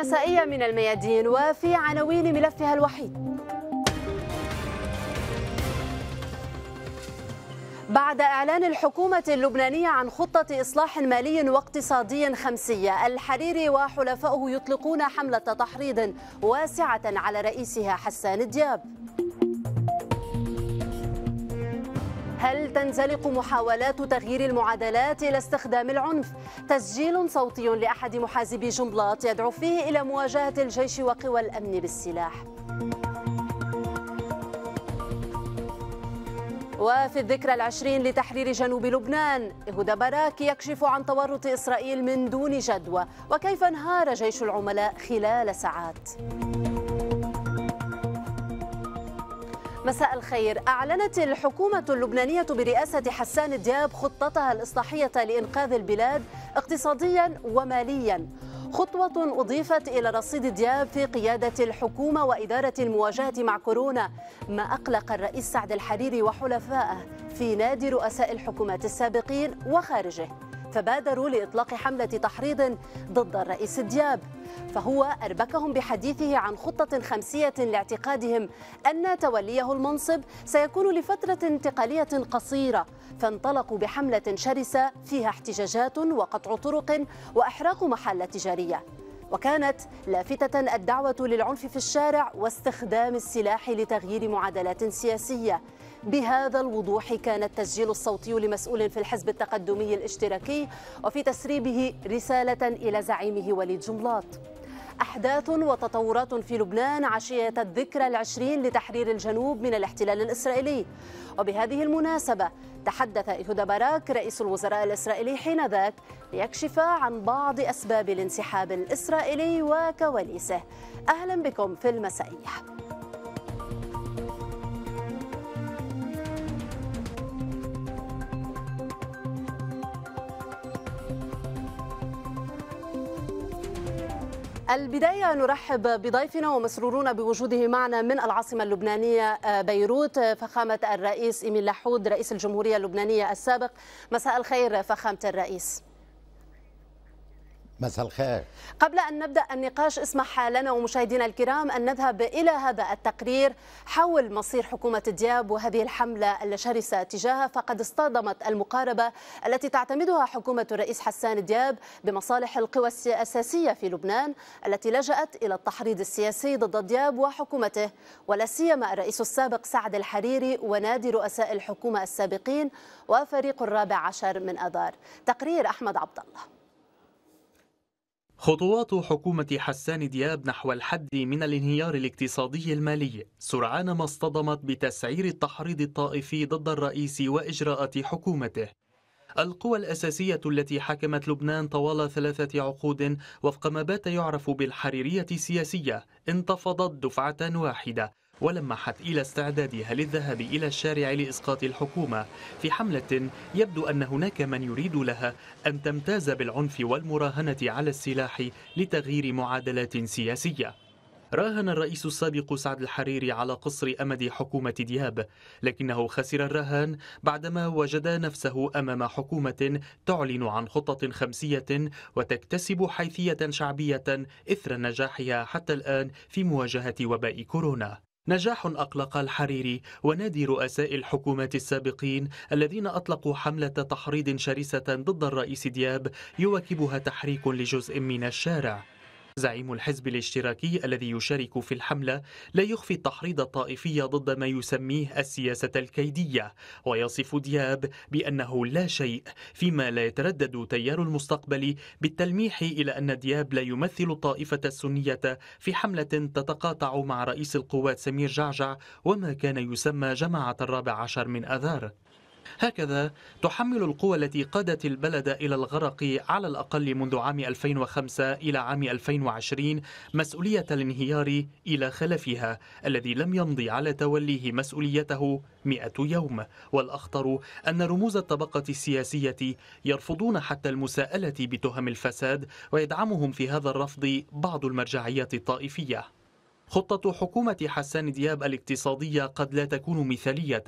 المسائية من الميادين وفي عناوين ملفها الوحيد بعد إعلان الحكومة اللبنانية عن خطة إصلاح مالي واقتصادي خمسية الحريري وحلفائه يطلقون حملة تحريض واسعة على رئيسها حسان الدياب هل تنزلق محاولات تغيير المعادلات إلى استخدام العنف؟ تسجيل صوتي لأحد محاسبي جنبلاط يدعو فيه إلى مواجهة الجيش وقوى الأمن بالسلاح وفي الذكرى العشرين لتحرير جنوب لبنان هدى باراك يكشف عن تورط إسرائيل من دون جدوى وكيف انهار جيش العملاء خلال ساعات مساء الخير أعلنت الحكومة اللبنانية برئاسة حسان دياب خطتها الإصلاحية لإنقاذ البلاد اقتصاديا وماليا خطوة أضيفت إلى رصيد دياب في قيادة الحكومة وإدارة المواجهة مع كورونا ما أقلق الرئيس سعد الحريري وحلفائه في نادي رؤساء الحكومات السابقين وخارجه فبادروا لإطلاق حملة تحريض ضد الرئيس دياب فهو أربكهم بحديثه عن خطة خمسية لاعتقادهم أن توليه المنصب سيكون لفترة انتقالية قصيرة فانطلقوا بحملة شرسة فيها احتجاجات وقطع طرق وإحراق محل تجارية وكانت لافتة الدعوة للعنف في الشارع واستخدام السلاح لتغيير معادلات سياسية بهذا الوضوح كان التسجيل الصوتي لمسؤول في الحزب التقدمي الاشتراكي وفي تسريبه رسالة إلى زعيمه وليد جملاط أحداث وتطورات في لبنان عشية الذكرى العشرين لتحرير الجنوب من الاحتلال الإسرائيلي وبهذه المناسبة تحدث إيهودا باراك رئيس الوزراء الإسرائيلي حينذاك ليكشف عن بعض أسباب الانسحاب الإسرائيلي وكواليسه أهلا بكم في المسائية البداية نرحب بضيفنا ومسرورون بوجوده معنا من العاصمة اللبنانية آه، بيروت فخامة الرئيس إيميل لحود رئيس الجمهورية اللبنانية السابق مساء الخير فخامة الرئيس مساء الخير قبل أن نبدأ النقاش اسمح لنا ومشاهدينا الكرام أن نذهب إلى هذا التقرير حول مصير حكومة دياب وهذه الحملة الشرسة تجاهها فقد اصطدمت المقاربة التي تعتمدها حكومة الرئيس حسان دياب بمصالح القوى الأساسية في لبنان التي لجأت إلى التحريض السياسي ضد دياب وحكومته ولا سيما الرئيس السابق سعد الحريري ونادي رؤساء الحكومة السابقين وفريق الرابع عشر من أذار تقرير أحمد عبد الله خطوات حكومة حسان دياب نحو الحد من الانهيار الاقتصادي المالي سرعان ما اصطدمت بتسعير التحريض الطائفي ضد الرئيس وإجراءات حكومته القوى الأساسية التي حكمت لبنان طوال ثلاثة عقود وفق ما بات يعرف بالحريرية السياسية انتفضت دفعة واحدة ولمحت إلى استعدادها للذهاب إلى الشارع لإسقاط الحكومة في حملة يبدو أن هناك من يريد لها أن تمتاز بالعنف والمراهنة على السلاح لتغيير معادلات سياسية راهن الرئيس السابق سعد الحريري على قصر أمد حكومة دياب لكنه خسر الرهان بعدما وجد نفسه أمام حكومة تعلن عن خطة خمسية وتكتسب حيثية شعبية إثر نجاحها حتى الآن في مواجهة وباء كورونا نجاح أقلق الحريري ونادي رؤساء الحكومات السابقين الذين أطلقوا حملة تحريض شرسة ضد الرئيس دياب يواكبها تحريك لجزء من الشارع زعيم الحزب الاشتراكي الذي يشارك في الحملة لا يخفي التحريض الطائفي ضد ما يسميه السياسة الكيدية ويصف دياب بأنه لا شيء فيما لا يتردد تيار المستقبل بالتلميح إلى أن دياب لا يمثل الطائفة السنية في حملة تتقاطع مع رئيس القوات سمير جعجع وما كان يسمى جماعة الرابع عشر من أذار هكذا تحمل القوى التي قادت البلد إلى الغرق على الأقل منذ عام 2005 إلى عام 2020 مسؤولية الانهيار إلى خلفها الذي لم يمضي على توليه مسؤوليته مئة يوم والأخطر أن رموز الطبقة السياسية يرفضون حتى المساءلة بتهم الفساد ويدعمهم في هذا الرفض بعض المرجعيات الطائفية خطة حكومة حسان دياب الاقتصادية قد لا تكون مثالية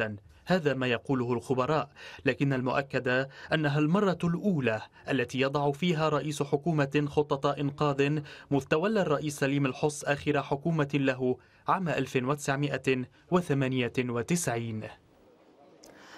هذا ما يقوله الخبراء لكن المؤكد أنها المرة الأولى التي يضع فيها رئيس حكومة خطة إنقاذ مذ تولى الرئيس سليم الحص آخر حكومة له عام 1998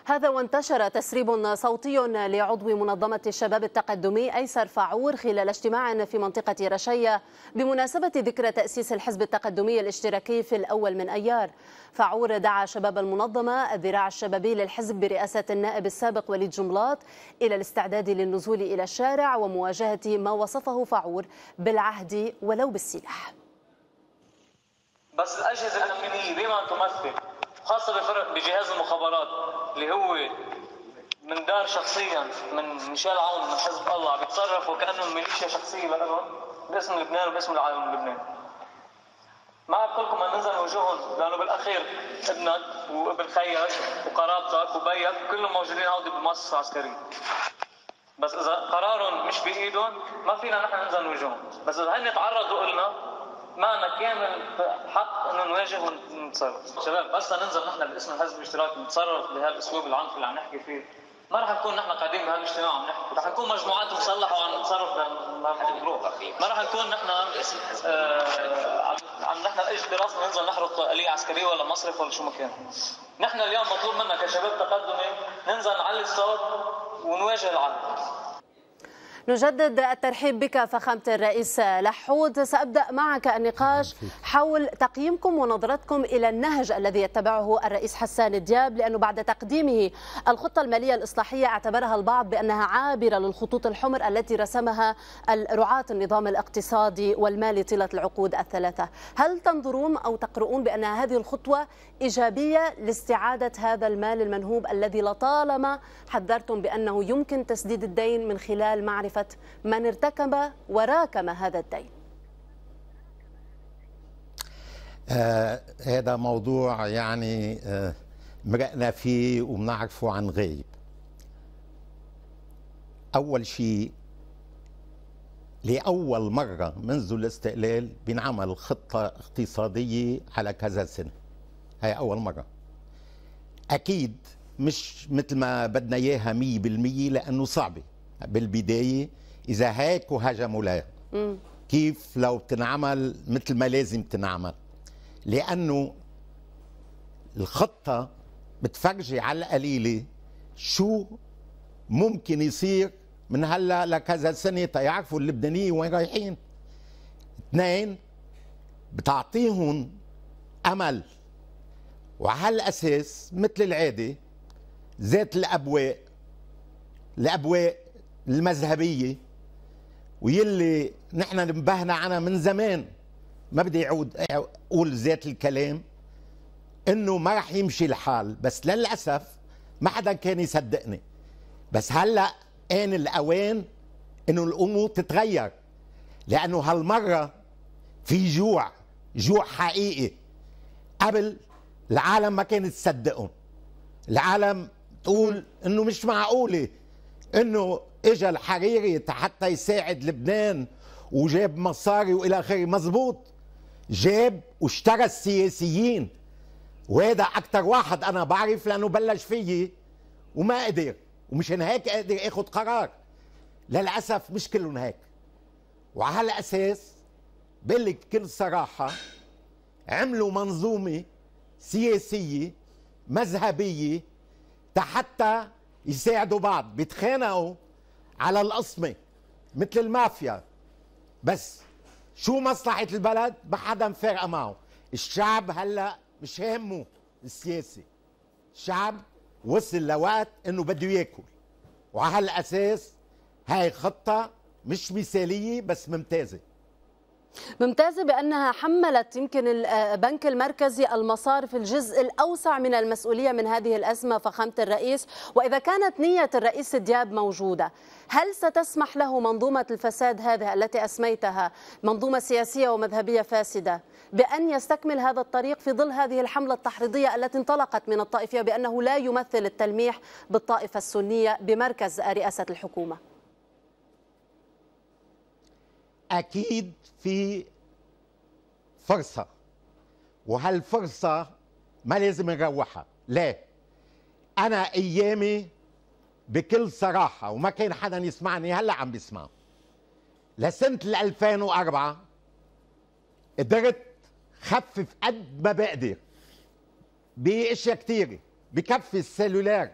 هذا وانتشر تسريب صوتي لعضو منظمة الشباب التقدمي أيسر فعور خلال اجتماع في منطقة رشية بمناسبة ذكرى تأسيس الحزب التقدمي الاشتراكي في الأول من أيار فعور دعا شباب المنظمة الذراع الشبابي للحزب برئاسة النائب السابق وليد جملاط إلى الاستعداد للنزول إلى الشارع ومواجهة ما وصفه فعور بالعهد ولو بالسلاح بس الأجهزة الأمنية بما تمثل خاصة بفرق بجهاز المخابرات اللي هو من دار شخصيا من ميشيل عون من حزب الله عم يتصرف وكانه ميليشيا شخصيه لهم باسم لبنان وباسم العالم اللبناني. ما كلكم ما ننزل وجوههم لانه بالاخير ابنك وابن خيك وقرابتك وبيك كلهم موجودين هودي بمؤسسه عسكريه. بس اذا قرارهم مش بايدهم ما فينا نحن ننزل وجوههم، بس اذا هن تعرضوا لنا معنا كامل حق نواجه ونتصرف شباب بس ننزل نحن باسم الحزب الاشتراكي نتصرف بهالاسلوب العنف اللي عم نحكي فيه ما رح نكون نحن قاعدين بهالاجتماع عم نحكي رح نكون مجموعات مصلحه وعم نتصرف ما رح نكون نحن آه عم نحن ايش براسنا ننزل نحرق اليه عسكريه ولا مصرف ولا شو ما كان نحن اليوم مطلوب منا كشباب تقدمي ننزل نعلي الصوت ونواجه العنف نجدد الترحيب بك فخامة الرئيس لحود سأبدأ معك النقاش حول تقييمكم ونظرتكم إلى النهج الذي يتبعه الرئيس حسان دياب لأنه بعد تقديمه الخطة المالية الإصلاحية اعتبرها البعض بأنها عابرة للخطوط الحمر التي رسمها رعاة النظام الاقتصادي والمالي طيلة العقود الثلاثة هل تنظرون أو تقرؤون بأن هذه الخطوة إيجابية لاستعادة هذا المال المنهوب الذي لطالما حذرتم بأنه يمكن تسديد الدين من خلال معرفة معرفة من ارتكب وراكم هذا الدين آه هذا موضوع يعني آه مرقنا فيه وبنعرفه عن غيب أول شيء لأول مرة منذ الاستقلال بنعمل خطة اقتصادية على كذا سنة هي أول مرة أكيد مش مثل ما بدنا إياها 100% لأنه صعبة بالبدايه اذا هيك وهجموا لها كيف لو تنعمل مثل ما لازم تنعمل لانه الخطه بتفرجي على القليله شو ممكن يصير من هلا لكذا سنه تيعرفوا اللبنانيه وين رايحين اثنين بتعطيهم امل وعلى الاساس مثل العاده ذات الابواق الابواق المذهبيه ويلي نحن نبهنا عنها من زمان ما بدي يعود اقول ذات الكلام انه ما رح يمشي الحال بس للاسف ما حدا كان يصدقني بس هلا ان الاوان انه الامور تتغير لانه هالمره في جوع جوع حقيقي قبل العالم ما كانت تصدقهم العالم تقول انه مش معقوله انه اجى الحريري حتى يساعد لبنان وجاب مصاري والى اخره مزبوط جاب واشترى السياسيين وهذا اكثر واحد انا بعرف لانه بلش فيي وما قدر ومشان هيك قادر اخذ قرار للاسف مش كلهم هيك وعلى هالاساس بقول كل بكل صراحه عملوا منظومه سياسيه مذهبيه حتى يساعدوا بعض بيتخانقوا على القصمة مثل المافيا بس شو مصلحة البلد ما حدا مفارقة معه الشعب هلا مش هامه السياسة الشعب وصل لوقت انه بده ياكل وعلى هالاساس هاي خطة مش مثالية بس ممتازة ممتازة بأنها حملت يمكن البنك آه، المركزي المصارف الجزء الأوسع من المسؤولية من هذه الأزمة فخامة الرئيس وإذا كانت نية الرئيس دياب موجودة هل ستسمح له منظومة الفساد هذه التي أسميتها منظومة سياسية ومذهبية فاسدة بأن يستكمل هذا الطريق في ظل هذه الحملة التحريضية التي انطلقت من الطائفية بأنه لا يمثل التلميح بالطائفة السنية بمركز رئاسة الحكومة اكيد في فرصه وهالفرصه ما لازم نروحها لا انا ايامي بكل صراحه وما كان حدا يسمعني هلا عم بيسمع لسنه 2004 قدرت خفف قد ما بقدر باشياء كثيره بكفي السلولار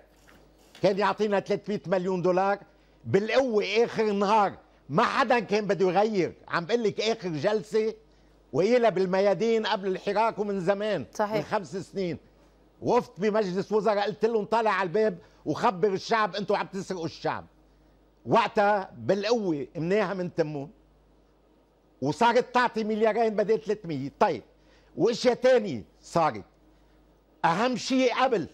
كان يعطينا 300 مليون دولار بالقوه اخر النهار ما حدا كان بده يغير عم بقول لك اخر جلسه وقيلها بالميادين قبل الحراك ومن زمان صحيح. من خمس سنين وقفت بمجلس وزراء قلت لهم طالع على الباب وخبر الشعب انتم عم تسرقوا الشعب وقتها بالقوه امناها من تمون وصارت تعطي مليارين بدل 300 طيب واشياء ثانيه صارت اهم شيء قبل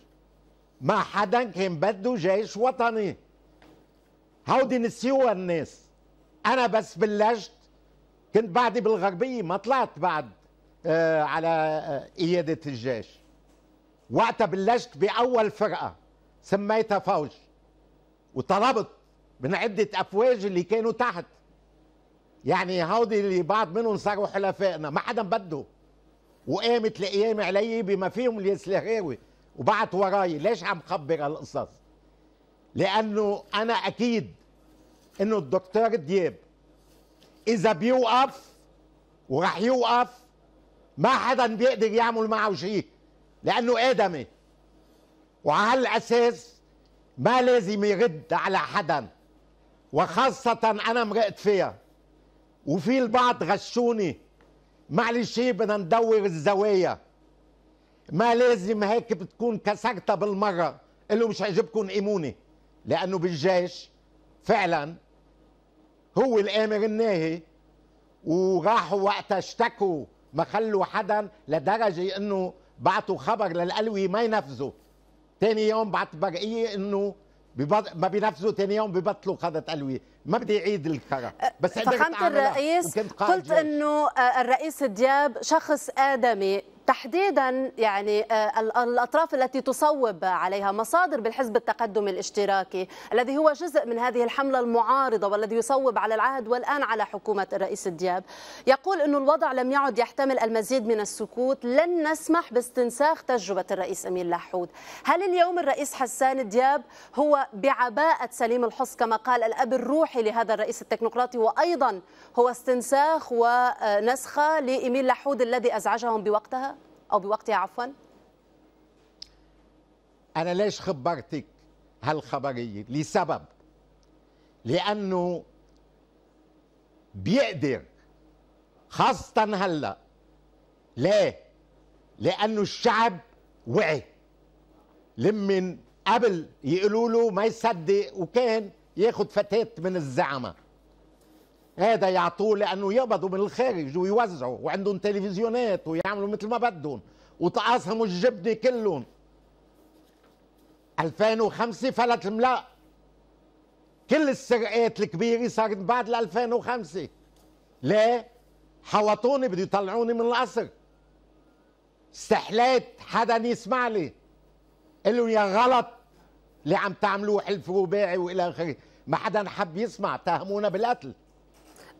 ما حدا كان بده جيش وطني هودي نسيوها الناس انا بس بلشت كنت بعدي بالغربيه ما طلعت بعد آه على آه قياده الجيش وقتها بلشت باول فرقه سميتها فوج وطلبت من عده افواج اللي كانوا تحت يعني هودي اللي بعض منهم صاروا حلفائنا ما حدا بده وقامت القيامة علي بما فيهم الياس الهراوي وبعت وراي ليش عم خبر هالقصص لانه انا اكيد انه الدكتور دياب اذا بيوقف وراح يوقف ما حدا بيقدر يعمل معه شيء لانه ادمي وعلى هالاساس ما لازم يرد على حدا وخاصة أنا مرقت فيها وفي البعض غشوني معلش بدنا ندور الزوايا ما لازم هيك بتكون كسرتها بالمرة قلوا مش عجبكم قيموني لأنه بالجيش فعلا هو الامر الناهي وراحوا وقتها اشتكوا ما خلوا حدا لدرجه انه بعتوا خبر للقلوي ما ينفذوا ثاني يوم بعت برقيه انه ببط... ما بينفذوا ثاني يوم ببطلوا قاده قلوي ما بدي اعيد الكره بس فخامه الرئيس قلت انه آه، الرئيس دياب شخص ادمي تحديدا يعني آه، الاطراف التي تصوب عليها مصادر بالحزب التقدم الاشتراكي الذي هو جزء من هذه الحمله المعارضه والذي يصوب على العهد والان على حكومه الرئيس الدياب يقول انه الوضع لم يعد يحتمل المزيد من السكوت لن نسمح باستنساخ تجربه الرئيس امين لحود هل اليوم الرئيس حسان الدياب هو بعباءه سليم الحص كما قال الاب الروحي لهذا الرئيس التكنوقراطي وايضا هو استنساخ ونسخه لاميل لحود الذي ازعجهم بوقتها أو بوقتها عفوا أنا ليش خبرتك هالخبرية لسبب لأنه بيقدر خاصة هلأ ليه لأنه الشعب وعي لمن قبل يقولوا له ما يصدق وكان ياخد فتاة من الزعمه هذا يعطوه لانه يقبضوا من الخارج ويوزعوا وعندهم تلفزيونات ويعملوا مثل ما بدهم وتقاسموا الجبنه كلهم 2005 فلت الملا كل السرقات الكبيره صارت بعد 2005 ليه؟ حوطوني بده يطلعوني من القصر استحليت حدا يسمع لي قالوا يا غلط اللي عم تعملوه حلف رباعي والى اخره ما حدا حب يسمع اتهمونا بالقتل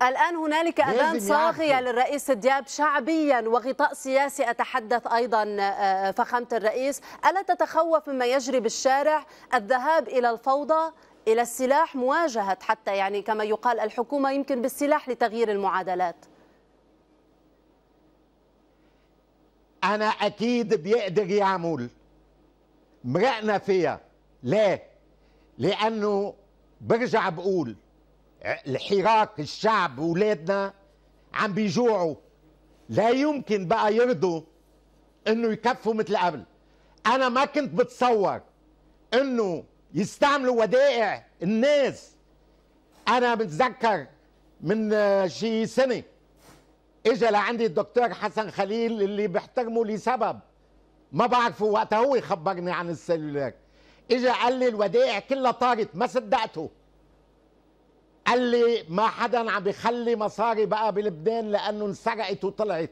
الآن هنالك أذان صاغية للرئيس دياب شعبيا وغطاء سياسي أتحدث أيضا آه، آه، فخامة الرئيس ألا تتخوف مما يجري بالشارع الذهاب إلى الفوضى إلى السلاح مواجهة حتى يعني كما يقال الحكومة يمكن بالسلاح لتغيير المعادلات أنا أكيد بيقدر يعمل مرقنا فيها ليه؟ لأنه برجع بقول الحراك إيه؟ الشعب ولادنا عم بيجوعوا لا يمكن بقى يرضوا انه يكفوا مثل قبل انا ما كنت بتصور انه يستعملوا ودائع الناس انا بتذكر من شي سنه اجى لعندي الدكتور حسن خليل اللي بحترمه لسبب ما بعرفه وقتها هو خبرني عن السلولار اجى قال لي الودائع كلها طارت ما صدقته قال لي ما حدا عم بيخلي مصاري بقى بلبنان لانه انسرقت وطلعت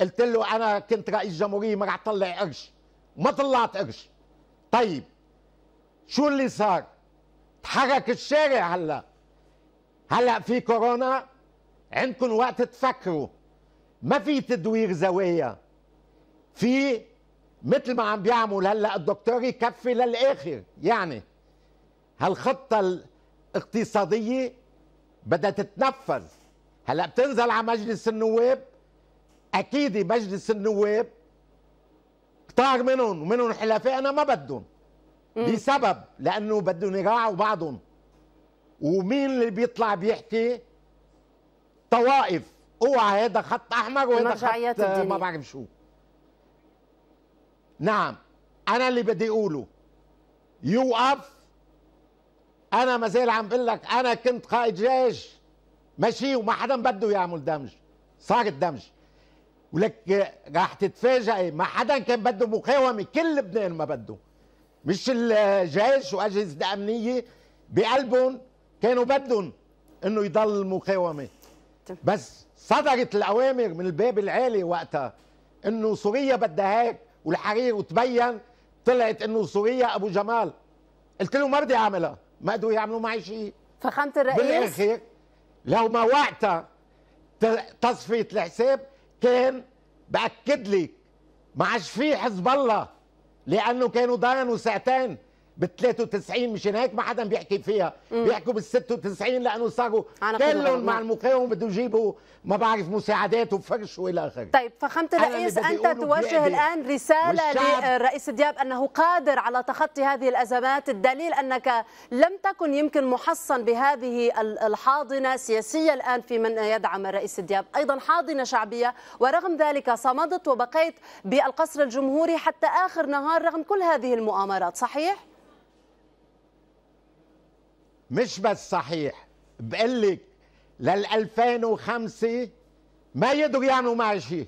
قلت له انا كنت رئيس جمهوريه ما رح طلع قرش ما طلعت قرش طيب شو اللي صار تحرك الشارع هلا هلا في كورونا عندكم وقت تفكروا ما في تدوير زوايا في مثل ما عم بيعمل هلا الدكتور يكفي للاخر يعني هالخطه الاقتصاديه بدها تتنفذ هلا بتنزل على مجلس النواب اكيد مجلس النواب كتار منهم ومنهم حلفاء انا ما بدهم لسبب لانه بدهم يراعوا بعضهم ومين اللي بيطلع بيحكي طوائف اوعى هذا خط احمر وهذا خط آه، ما بعرف شو نعم انا اللي بدي اقوله يوقف انا ما زال عم بقول لك انا كنت قائد جيش ماشي وما حدا بده يعمل دمج صار الدمج ولك راح تتفاجئي ما حدا كان بده مقاومه كل لبنان ما بده مش الجيش واجهزه امنيه بقلبهم كانوا بدهم انه يضل المقاومه بس صدرت الاوامر من الباب العالي وقتها انه سوريا بدها هيك والحرير وتبين طلعت انه سوريا ابو جمال قلت له ما بدي اعملها ما بدو يعملوا معي شيء فخامه الرئيس بالاخر لو ما وقتها تصفيه الحساب كان باكد لك ما عادش في حزب الله لانه كانوا ضاينوا ساعتين بال 93 مش هناك ما حدا بيحكي فيها مم. بيحكوا بال 96 لانه صاروا كلهم مع المقاومه بده يجيبوا ما بعرف مساعدات وفرش والى اخره طيب فخامه الرئيس انت توجه الان رساله للرئيس دياب انه قادر على تخطي هذه الازمات الدليل انك لم تكن يمكن محصن بهذه الحاضنه السياسيه الان في من يدعم الرئيس دياب ايضا حاضنه شعبيه ورغم ذلك صمدت وبقيت بالقصر الجمهوري حتى اخر نهار رغم كل هذه المؤامرات صحيح مش بس صحيح بقول لك لل 2005 ما يقدروا يعملوا معي شيء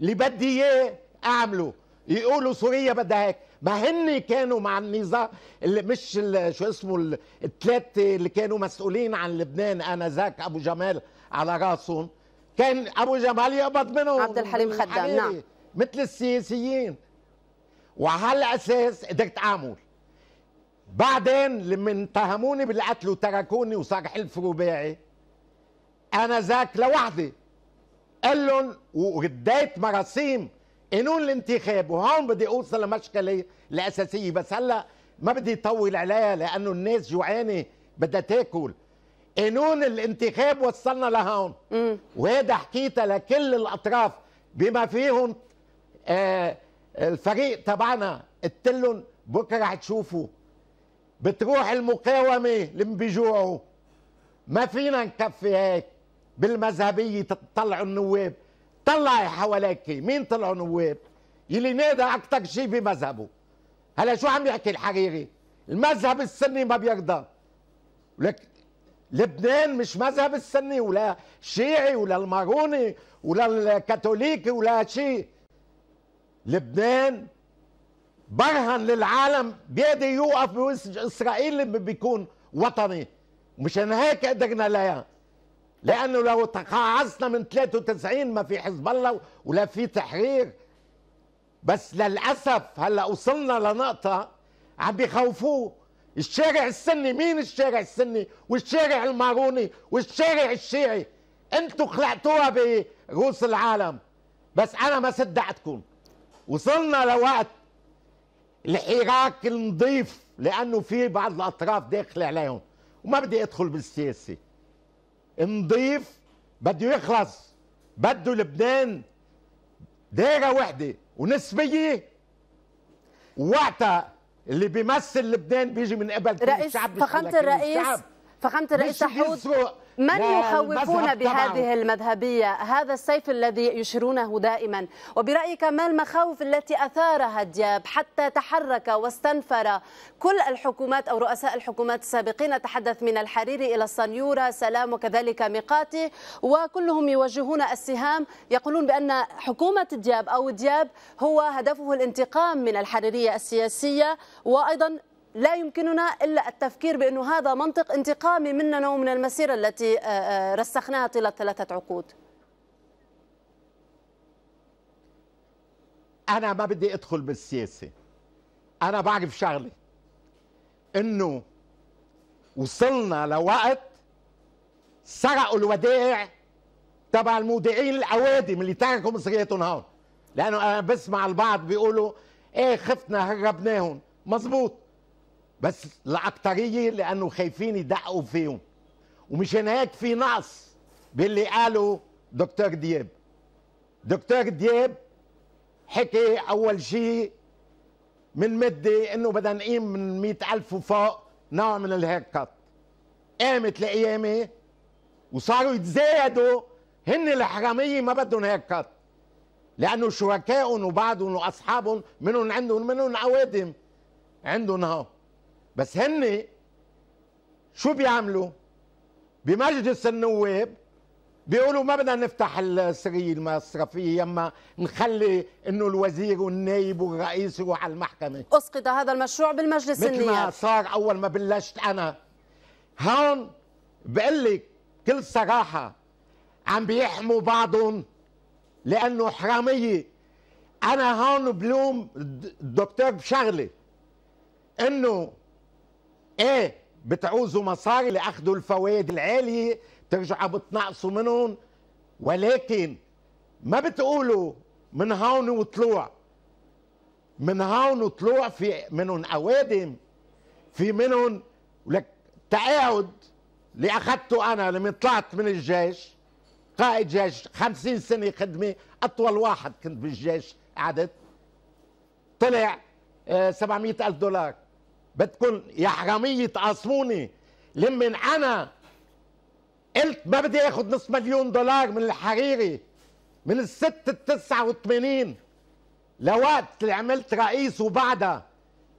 اللي بدي اياه اعمله يقولوا سوريا بدها هيك ما هن كانوا مع النظام اللي مش اللي شو اسمه الثلاثه اللي كانوا مسؤولين عن لبنان انذاك ابو جمال على راسهم كان ابو جمال يقبض منهم عبد الحليم خدام نعم مثل السياسيين وعلى اساس قدرت اعمل بعدين لما اتهموني بالقتل وتركوني وصار حلف رباعي انا ذاك لوحدي قال لهم ورديت مراسيم قانون الانتخاب وهون بدي اوصل لمشكله الاساسيه بس هلا ما بدي طول عليها لانه الناس جوعانه بدها تاكل قانون الانتخاب وصلنا لهون وهذا حكيتها لكل الاطراف بما فيهم آه الفريق تبعنا قلت لهم بكره تشوفوا بتروح المقاومة اللي بيجوعوا ما فينا نكفي هيك بالمذهبية تطلعوا النواب طلعي حواليك مين طلعوا نواب يلي نادى أكتر شيء بمذهبه هلا شو عم يحكي الحريري المذهب السني ما بيرضى لك لبنان مش مذهب السني ولا شيعي ولا الماروني ولا الكاثوليكي ولا شيء لبنان برهن للعالم بيقدر يوقف بوسط اسرائيل لما بيكون وطني مشان هيك قدرنا لها لانه لو تقاعسنا من 93 ما في حزب الله ولا في تحرير بس للاسف هلا وصلنا لنقطه عم بيخوفوه الشارع السني مين الشارع السني والشارع الماروني والشارع الشيعي انتوا خلقتوها برؤوس العالم بس انا ما صدقتكم وصلنا لوقت الحراك النظيف لانه في بعض الاطراف داخله عليهم وما بدي ادخل بالسياسه نظيف بده يخلص بده لبنان دائره وحده ونسبيه وقتها اللي بيمثل لبنان بيجي من قبل رئيس الشعب فخامة الرئيس فخامة الرئيس تحود من يخوفون بهذه المذهبية هذا السيف الذي يشرونه دائما وبرأيك ما المخاوف التي أثارها دياب حتى تحرك واستنفر كل الحكومات أو رؤساء الحكومات السابقين تحدث من الحريري إلى الصنيورة سلام وكذلك ميقاتي وكلهم يوجهون السهام يقولون بأن حكومة دياب أو دياب هو هدفه الانتقام من الحريرية السياسية وأيضا لا يمكننا إلا التفكير بأنه هذا منطق انتقامي مننا ومن المسيرة التي آه، آه، رسخناها طيلة ثلاثة عقود أنا ما بدي أدخل بالسياسة أنا بعرف شغلة إنه وصلنا لوقت سرقوا الودائع تبع المودعين الاوادم اللي تركوا مصرياتهم هون لانه انا بسمع البعض بيقولوا ايه خفنا هربناهم مزبوط بس العقترية لأنه خايفين يدققوا فيهم ومشان هيك في نقص باللي قاله دكتور دياب دكتور دياب حكي أول شيء من مدة إنه بدنا نقيم من مئة ألف وفوق نوع من الهير كات قامت القيامة وصاروا يتزايدوا هن الحرامية ما بدهم هير كات لأنه شركائهم وبعضهم وأصحابهم منهم عندهم منهم عوادم عندهم هون بس هن شو بيعملوا بمجلس النواب بيقولوا ما بدنا نفتح السريه المصرفيه يما نخلي انه الوزير والنايب والرئيس يروح على المحكمه اسقط هذا المشروع بالمجلس النيابي مثل ما صار اول ما بلشت انا هون بقول لك كل صراحه عم بيحموا بعضهم لانه حراميه انا هون بلوم الدكتور بشغله انه ايه بتعوزوا مصاري لاخذوا الفوائد العاليه ترجعوا بتنقصوا منهم ولكن ما بتقولوا من هون وطلوع من هون وطلوع في منهم اوادم في منهم لك تقاعد اللي اخذته انا لما طلعت من الجيش قائد جيش 50 سنه خدمه اطول واحد كنت بالجيش قعدت طلع 700 آه، الف دولار بدكم يا حراميه تقاسموني لمن انا قلت ما بدي اخذ نصف مليون دولار من الحريري من الست التسعة والثمانين لوقت اللي عملت رئيس وبعدها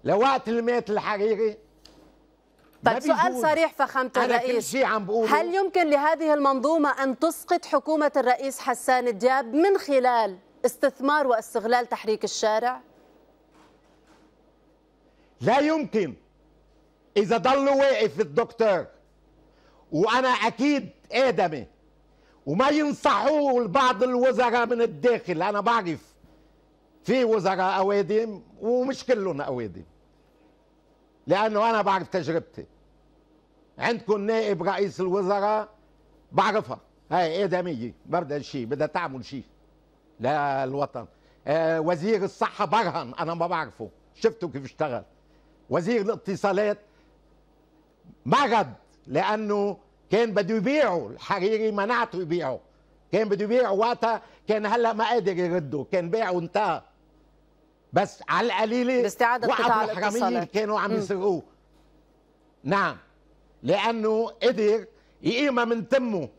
لوقت اللي مات الحريري طيب سؤال صريح فخامة الرئيس شيء عم بقوله. هل يمكن لهذه المنظومة أن تسقط حكومة الرئيس حسان الدياب من خلال استثمار واستغلال تحريك الشارع؟ لا يمكن اذا ضل واقف الدكتور وانا اكيد ادمي وما ينصحوه لبعض الوزراء من الداخل انا بعرف في وزراء اوادم ومش كلهم اوادم لانه انا بعرف تجربتي عندكم نائب رئيس الوزراء بعرفها هاي ادميه ما بدها شيء بدها تعمل شيء للوطن آه وزير الصحه برهن انا ما بعرفه شفته كيف اشتغل وزير الاتصالات مرض لانه كان بده يبيعه الحريري منعته يبيعه كان بده يبيعه وقتها كان هلا ما قادر يرده كان باعه وانتهى بس على القليله باستعاده قطاع الاتصالات كانوا عم يسرقوه نعم لانه قدر يقيمها من تمه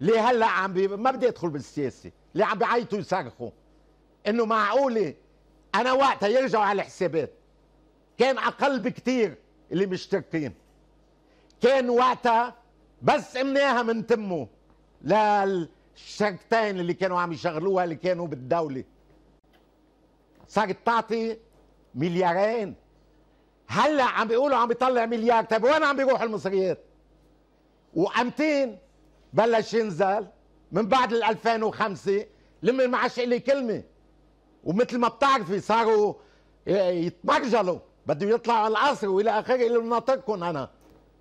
اللي هلا عم بي... ما بدي ادخل بالسياسه اللي عم بيعيطوا يصرخوا انه معقوله انا وقتها يرجعوا على الحسابات كان اقل بكتير اللي مشتركين كان وقتها بس امناها من تمه للشركتين اللي كانوا عم يشغلوها اللي كانوا بالدوله صارت تعطي مليارين هلا عم بيقولوا عم بيطلع مليار طيب وين عم بيروح المصريات وامتين بلش ينزل من بعد ال 2005 لما ما عادش لي كلمه ومثل ما بتعرفي صاروا يتمرجلوا بده يطلع على العصر والى اخره الى مناطقكم انا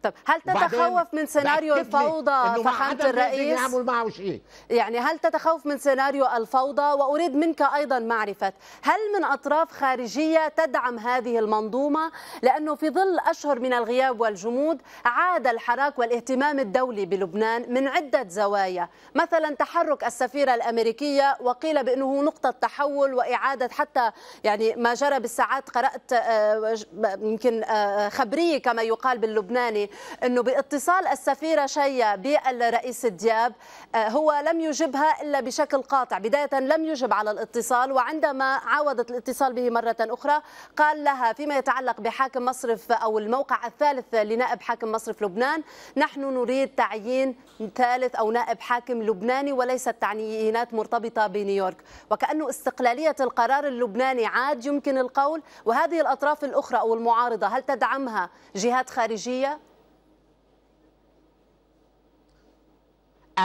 طب هل تتخوف من سيناريو الفوضى فخامه الرئيس؟ يعمل معه شيء يعني هل تتخوف من سيناريو الفوضى؟ واريد منك ايضا معرفه هل من اطراف خارجيه تدعم هذه المنظومه؟ لانه في ظل اشهر من الغياب والجمود عاد الحراك والاهتمام الدولي بلبنان من عده زوايا، مثلا تحرك السفيره الامريكيه وقيل بانه نقطه تحول واعاده حتى يعني ما جرى بالساعات قرات آه، يمكن آه، خبريه كما يقال باللبناني انه باتصال السفيره شيا بالرئيس دياب آه، هو لم يجبها الا بشكل قاطع، بدايه لم يجب على الاتصال وعندما عاودت الاتصال به مره اخرى قال لها فيما يتعلق بحاكم مصرف او الموقع الثالث لنائب حاكم مصرف لبنان، نحن نريد تعيين ثالث او نائب حاكم لبناني وليست تعيينات مرتبطه بنيويورك، وكانه استقلاليه القرار اللبناني عاد يمكن القول وهذه الاطراف الاخرى او المعارضه هل تدعمها جهات خارجيه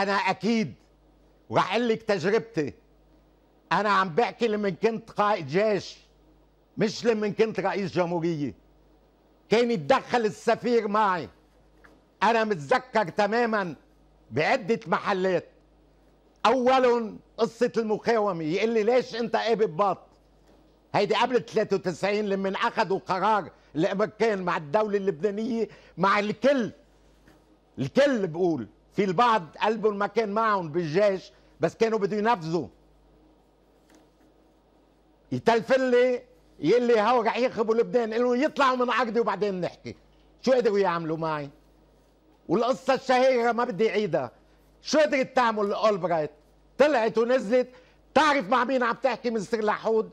انا اكيد اقول لك تجربتي انا عم بحكي لما كنت قائد جيش مش لما كنت رئيس جمهوريه كان يتدخل السفير معي انا متذكر تماما بعده محلات اول قصه المقاومه يقول لي ليش انت قابل باط هيدي قبل 93 لما اخذوا قرار الامريكان مع الدوله اللبنانيه مع الكل الكل بقول في البعض ما كان معهم بالجيش بس كانوا بده ينفذوا يتلفن لي يلي هو رح يخربوا لبنان قالوا يطلعوا من عقدي وبعدين نحكي شو قدروا يعملوا معي والقصه الشهيره ما بدي اعيدها شو قدرت تعمل اولبرايت طلعت ونزلت تعرف مع مين عم تحكي مستر لحود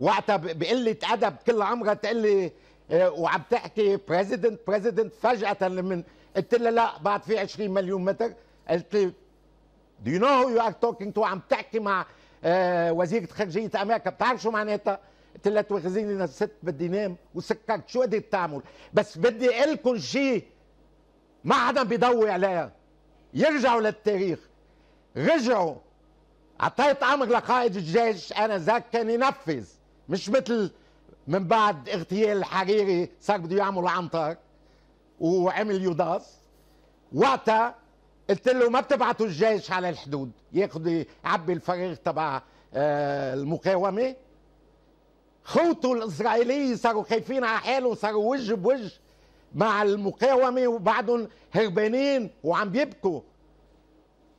وقتها بقله ادب كل عمرها تقول لي آه، وعم تحكي بريزيدنت بريزيدنت فجاه من قلت لها لا بعد في 20 مليون متر قلت لي دو يو نو هو يو ار توكينج تو عم تحكي مع آه، وزيره خارجيه امريكا بتعرف شو معناتها؟ قلت لها تواخذيني انا ست بدي نام وسكرت شو قدرت تعمل؟ بس بدي اقول لكم شيء ما حدا بيضوي عليها يرجعوا للتاريخ رجعوا اعطيت امر لقائد الجيش انا ذاك كان ينفذ مش مثل من بعد اغتيال الحريري صار بده يعمل عنتر وعمل يضاف وقتها قلت له ما بتبعتوا الجيش على الحدود ياخذ يعبي الفراغ تبع آه، المقاومه خوتوا الاسرائيليه صاروا خايفين على حالهم صاروا وجه بوجه مع المقاومه وبعدهم هربانين وعم بيبكوا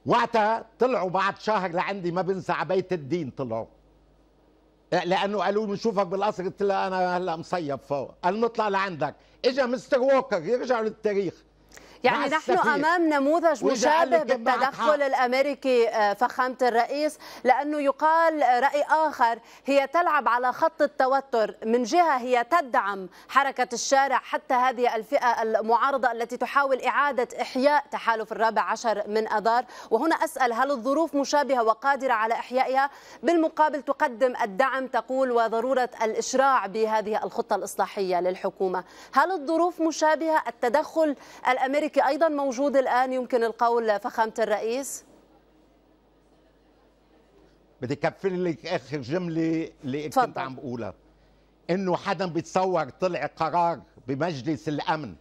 وقتها طلعوا بعد شهر لعندي ما بنسى على بيت الدين طلعوا لانه قالوا بنشوفك بالقصر قلت له انا هلا مصيب فوق قال نطلع لعندك اجى مستر ووكر يرجع للتاريخ يعني نحن امام نموذج مشابه بالتدخل الامريكي آه، فخامه الرئيس لانه يقال راي اخر هي تلعب على خط التوتر من جهه هي تدعم حركه الشارع حتى هذه الفئه المعارضه التي تحاول اعاده احياء تحالف الرابع عشر من اذار وهنا اسال هل الظروف مشابهه وقادره على احيائها بالمقابل تقدم الدعم تقول وضروره الاشراع بهذه الخطه الاصلاحيه للحكومه هل الظروف مشابهه التدخل الامريكي الامريكي ايضا موجود الان يمكن القول فخامه الرئيس بدي كفل لك اخر جمله اللي تفضل. كنت عم بقولها انه حدا بيتصور طلع قرار بمجلس الامن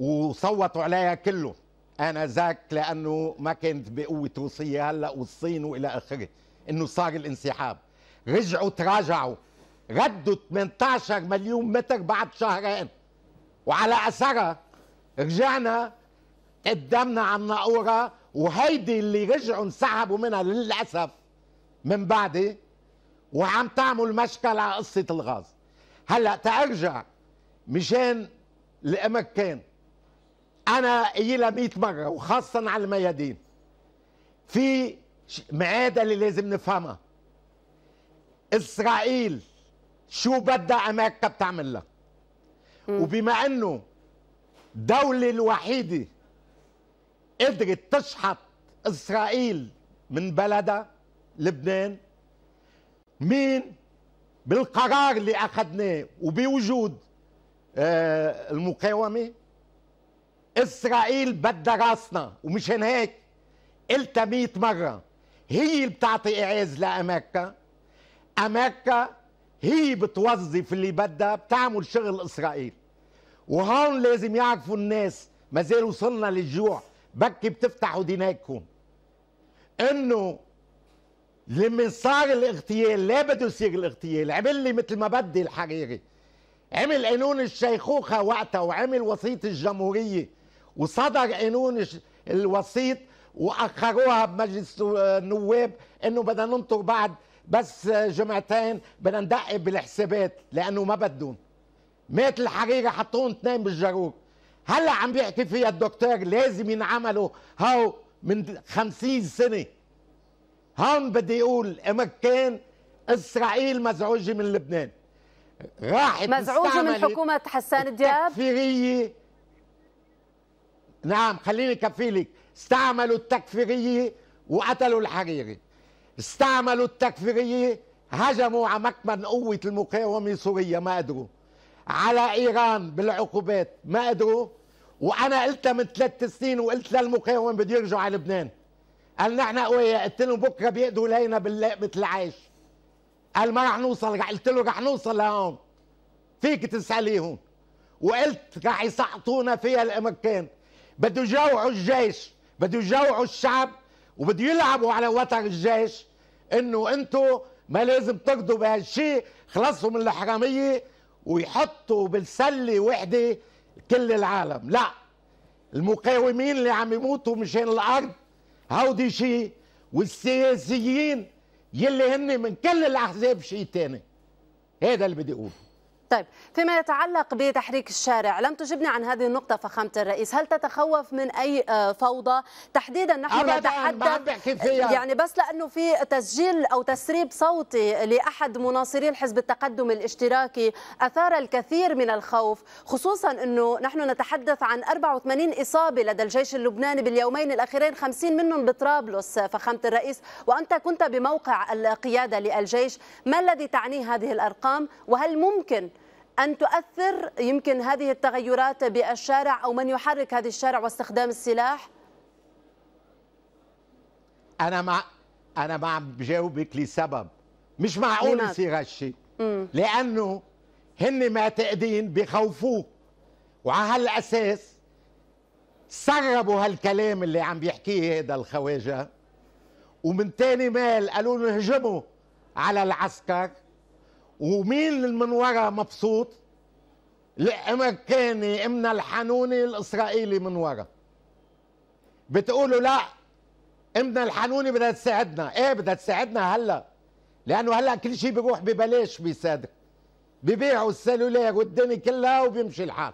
وصوتوا عليها كله انا ذاك لانه ما كانت بقوه روسيا هلا والصين والى اخره انه صار الانسحاب رجعوا تراجعوا ردوا 18 مليون متر بعد شهرين وعلى اثرها رجعنا قدامنا على النقورة وهيدي اللي رجعوا انسحبوا منها للأسف من بعدي وعم تعمل مشكل على قصة الغاز هلا تأرجع مشان الأمريكان أنا إيلا 100 مرة وخاصة على الميادين في معادلة لازم نفهمها إسرائيل شو بدها أمريكا بتعمل لها وبما أنه الدوله الوحيدة قدرت تشحط إسرائيل من بلدها لبنان مين بالقرار اللي أخذناه وبوجود آه، المقاومة إسرائيل بدها راسنا ومشان هيك قلتها 100 مرة هي اللي بتعطي إعاز لأمريكا أمريكا هي بتوظف اللي بدها بتعمل شغل إسرائيل وهون لازم يعرفوا الناس ما زال وصلنا للجوع بكي بتفتحوا دينايكم انه لما صار الاغتيال لا بده يصير الاغتيال عمل لي مثل ما بدي الحريري عمل قانون الشيخوخه وقتها وعمل وسيط الجمهوريه وصدر قانون الوسيط واخروها بمجلس النواب انه بدنا ننطر بعد بس جمعتين بدنا ندقق بالحسابات لانه ما بدهم مات الحريري حطوهم اثنين بالجروب هلا عم بيحكي فيها الدكتور لازم ينعملوا هاو من خمسين سنه هون بدي اقول امريكان اسرائيل مزعوجه من لبنان راحت مزعوجه من حكومه حسان دياب التكفيريه نعم خليني كفيلك استعملوا التكفيريه وقتلوا الحريري استعملوا التكفيريه هجموا على مكمن قوه المقاومه سوريا ما قدروا على ايران بالعقوبات ما قدروا وانا قلتها من ثلاث سنين وقلت للمقاومه بده يرجعوا على لبنان قال نحن قوية قلت لهم بكره بيقدروا لينا باللقمة العيش قال ما رح نوصل قلت له رح نوصل لهون فيك تساليهم وقلت رح يسقطونا فيها الامريكان بده يجوعوا الجيش بده يجوعوا الشعب وبده يلعبوا على وتر الجيش انه انتم ما لازم ترضوا بهالشيء خلصوا من الحراميه ويحطوا بالسله وحده كل العالم لا المقاومين اللي عم يموتوا مشان الارض هودي شيء والسياسيين يلي هن من كل الاحزاب شيء تاني هذا اللي بدي اقوله طيب فيما يتعلق بتحريك الشارع لم تجبني عن هذه النقطة فخامة الرئيس هل تتخوف من أي آه، فوضى تحديدا نحن نتحدث يعني بس لأنه في تسجيل أو تسريب صوتي لأحد مناصري الحزب التقدم الاشتراكي أثار الكثير من الخوف خصوصا أنه نحن نتحدث عن 84 إصابة لدى الجيش اللبناني باليومين الأخيرين 50 منهم بطرابلس فخامة الرئيس وأنت كنت بموقع القيادة للجيش ما الذي تعنيه هذه الأرقام وهل ممكن أن تؤثر يمكن هذه التغيرات بالشارع أو من يحرك هذه الشارع واستخدام السلاح؟ أنا مع أنا مع بجاوبك لسبب مش معقول يصير هالشيء لأنه هن معتقدين بخوفوه وعلى هالأساس سربوا هالكلام اللي عم بيحكيه هذا الخواجة ومن تاني مال قالوا له هجموا على العسكر ومين اللي من ورا مبسوط الامريكاني امنا الحنوني الاسرائيلي من ورا بتقولوا لا امنا الحنوني بدها تساعدنا ايه بدها تساعدنا هلا لانه هلا كل شيء بيروح ببلاش بيصادق ببيعوا السلولير والدنيا كلها وبيمشي الحال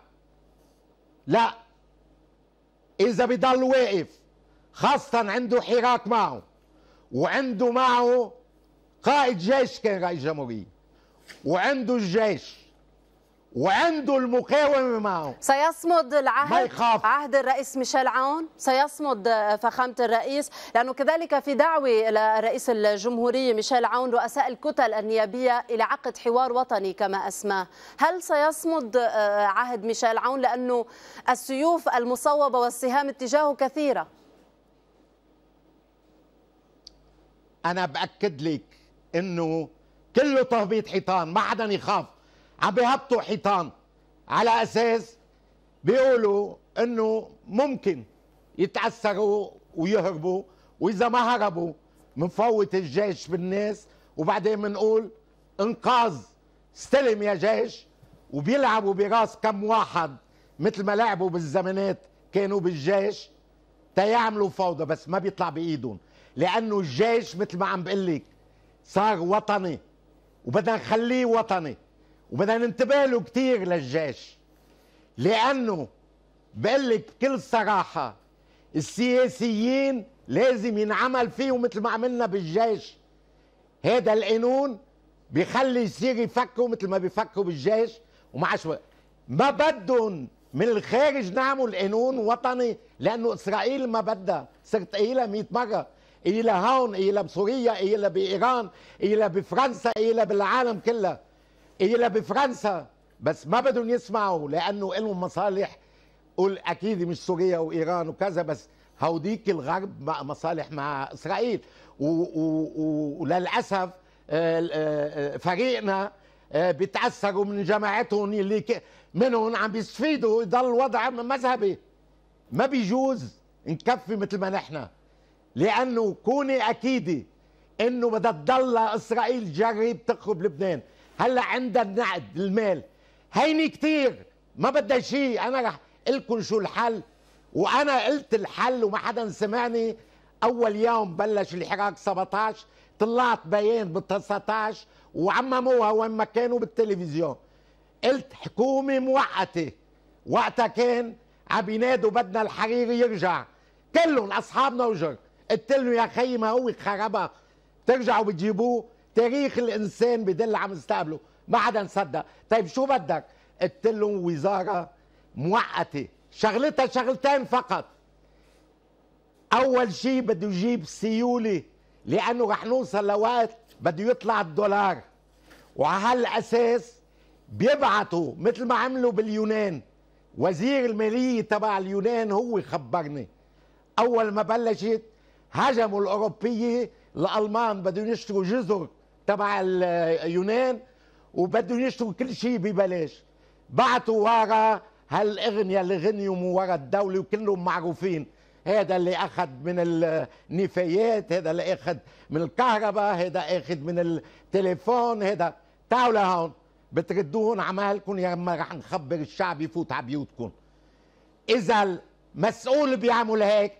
لا اذا بضل واقف خاصة عنده حراك معه وعنده معه قائد جيش كان رئيس جمهورية وعنده الجيش وعنده المقاومه معه سيصمد العهد ما يخاف. عهد الرئيس ميشيل عون سيصمد فخامه الرئيس لانه كذلك في دعوه الى رئيس الجمهوريه ميشيل عون رؤساء الكتل النيابيه الى عقد حوار وطني كما اسماه هل سيصمد عهد ميشيل عون لانه السيوف المصوبه والسهام اتجاهه كثيره انا باكد لك انه كله تهبيط حيطان ما حدا يخاف عم بيهبطوا حيطان على اساس بيقولوا انه ممكن يتعسروا ويهربوا واذا ما هربوا بنفوت الجيش بالناس وبعدين بنقول انقاذ استلم يا جيش وبيلعبوا براس كم واحد مثل ما لعبوا بالزمانات كانوا بالجيش تيعملوا فوضى بس ما بيطلع بايدهم لانه الجيش مثل ما عم بقول لك صار وطني وبدنا نخليه وطني وبدنا ننتبه له كثير للجيش لانه بقول لك بكل صراحه السياسيين لازم ينعمل فيهم مثل ما عملنا بالجيش هذا القانون بيخلي يصير يفكروا مثل ما بيفكروا بالجيش ومع شوي ما بدهم من الخارج نعمل قانون وطني لانه اسرائيل ما بدها صرت قايلها 100 مره الى هون الى بسوريا الى بايران الى بفرنسا الى بالعالم كله الى بفرنسا بس ما بدهم يسمعوا لانه لهم مصالح قول اكيد مش سوريا وايران وكذا بس هوديك الغرب مصالح مع اسرائيل وللاسف آه، آه، آه، فريقنا بيتاثروا من جماعتهم اللي منهم عم بيستفيدوا يضل الوضع مذهبي ما بيجوز نكفي مثل ما نحن لانه كوني اكيده انه بدها تضل اسرائيل جري تخرب لبنان هلا عندها النقد المال هيني كتير ما بدها شيء انا رح لكم شو الحل وانا قلت الحل وما حدا سمعني اول يوم بلش الحراك 17 طلعت بيان بال 19 وعمموها وين ما كانوا بالتلفزيون قلت حكومه موقته وقتها كان عم ينادوا بدنا الحريري يرجع كلهم اصحابنا وجر قلت له يا خي ما هو خربها ترجعوا بتجيبوه تاريخ الانسان بدل عم مستقبله ما حدا صدق طيب شو بدك قلت له وزاره موقته شغلتها شغلتين فقط اول شيء بده يجيب سيوله لانه رح نوصل لوقت بده يطلع الدولار وعلى هالاساس بيبعتوا مثل ما عملوا باليونان وزير الماليه تبع اليونان هو خبرني اول ما بلشت هجموا الاوروبيه الالمان بدهم يشتروا جزر تبع اليونان وبدهم يشتروا كل شيء ببلاش بعتوا ورا هالاغنية اللي غنيوا من ورا الدولة وكلهم معروفين هذا اللي اخذ من النفايات هذا اللي اخذ من الكهرباء هذا اخذ من التليفون هذا تعالوا لهون على عمالكم يا ما رح نخبر الشعب يفوت على بيوتكم اذا المسؤول بيعمل هيك